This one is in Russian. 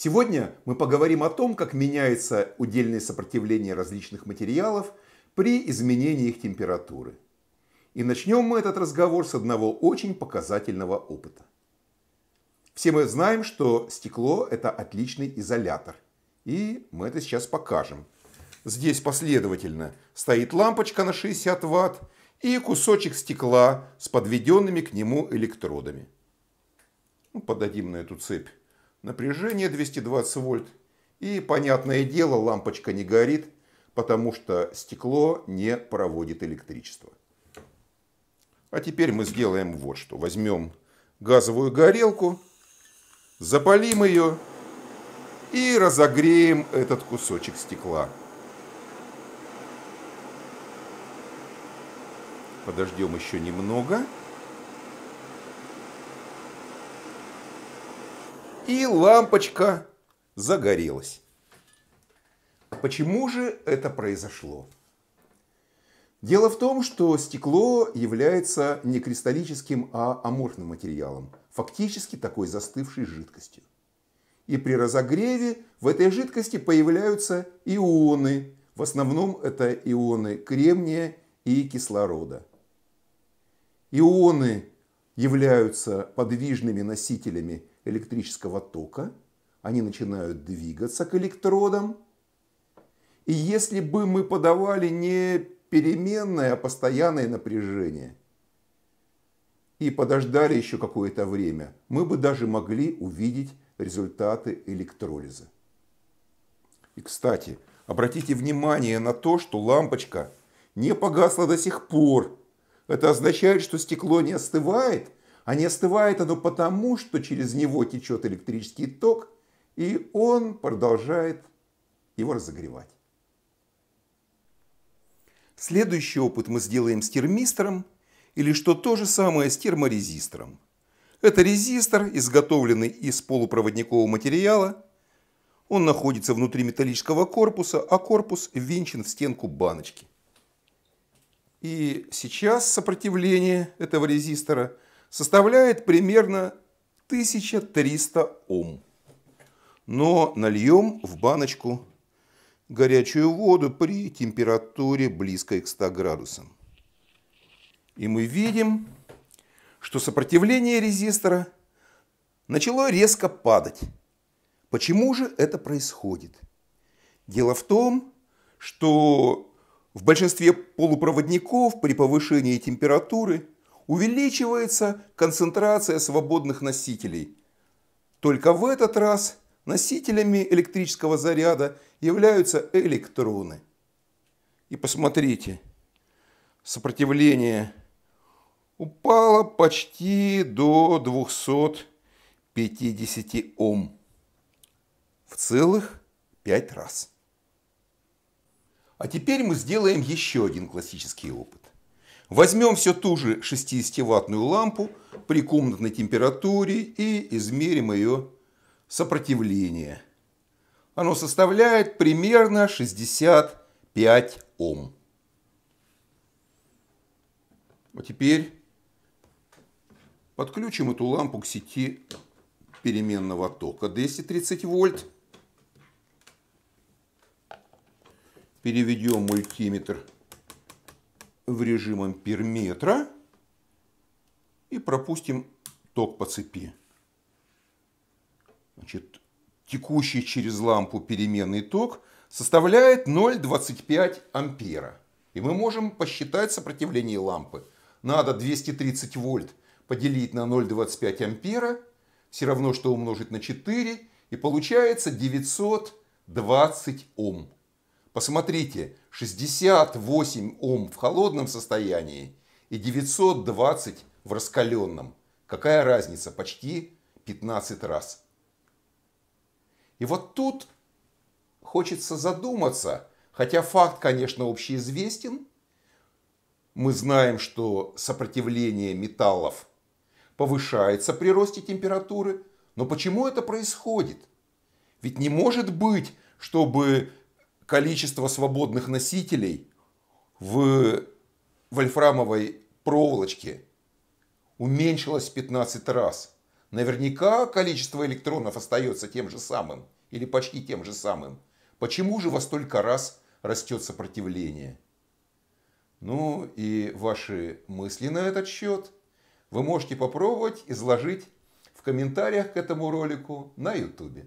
Сегодня мы поговорим о том, как меняется удельное сопротивление различных материалов при изменении их температуры. И начнем мы этот разговор с одного очень показательного опыта. Все мы знаем, что стекло – это отличный изолятор. И мы это сейчас покажем. Здесь последовательно стоит лампочка на 60 Вт и кусочек стекла с подведенными к нему электродами. Ну, подадим на эту цепь Напряжение 220 вольт. И, понятное дело, лампочка не горит, потому что стекло не проводит электричество. А теперь мы сделаем вот что. Возьмем газовую горелку, запалим ее и разогреем этот кусочек стекла. Подождем еще немного. Немного. И лампочка загорелась. Почему же это произошло? Дело в том, что стекло является не кристаллическим, а аморфным материалом, фактически такой застывшей жидкостью. И при разогреве в этой жидкости появляются ионы. В основном это ионы кремния и кислорода. Ионы являются подвижными носителями электрического тока, они начинают двигаться к электродам. И если бы мы подавали не переменное, а постоянное напряжение и подождали еще какое-то время, мы бы даже могли увидеть результаты электролиза. И, кстати, обратите внимание на то, что лампочка не погасла до сих пор. Это означает, что стекло не остывает, а не остывает оно потому, что через него течет электрический ток, и он продолжает его разогревать. Следующий опыт мы сделаем с термистором, или что то же самое с терморезистором. Это резистор, изготовленный из полупроводникового материала. Он находится внутри металлического корпуса, а корпус венчан в стенку баночки. И сейчас сопротивление этого резистора – составляет примерно 1300 Ом. Но нальем в баночку горячую воду при температуре близкой к 100 градусам. И мы видим, что сопротивление резистора начало резко падать. Почему же это происходит? Дело в том, что в большинстве полупроводников при повышении температуры – увеличивается концентрация свободных носителей. Только в этот раз носителями электрического заряда являются электроны. И посмотрите, сопротивление упало почти до 250 Ом в целых 5 раз. А теперь мы сделаем еще один классический опыт. Возьмем все ту же 60-ваттную лампу при комнатной температуре и измерим ее сопротивление. Оно составляет примерно 65 Ом. А теперь подключим эту лампу к сети переменного тока 230 вольт. Переведем мультиметр в режим амперметра и пропустим ток по цепи. Значит, текущий через лампу переменный ток составляет 0,25 ампера. И мы можем посчитать сопротивление лампы. Надо 230 вольт поделить на 0,25 ампера, все равно что умножить на 4, и получается 920 Ом. Посмотрите, 68 Ом в холодном состоянии и 920 в раскаленном. Какая разница? Почти 15 раз. И вот тут хочется задуматься, хотя факт, конечно, общеизвестен. Мы знаем, что сопротивление металлов повышается при росте температуры, но почему это происходит? Ведь не может быть, чтобы количество свободных носителей в вольфрамовой проволочке уменьшилось в 15 раз. Наверняка количество электронов остается тем же самым или почти тем же самым. Почему же во столько раз растет сопротивление? Ну и ваши мысли на этот счет вы можете попробовать изложить в комментариях к этому ролику на YouTube.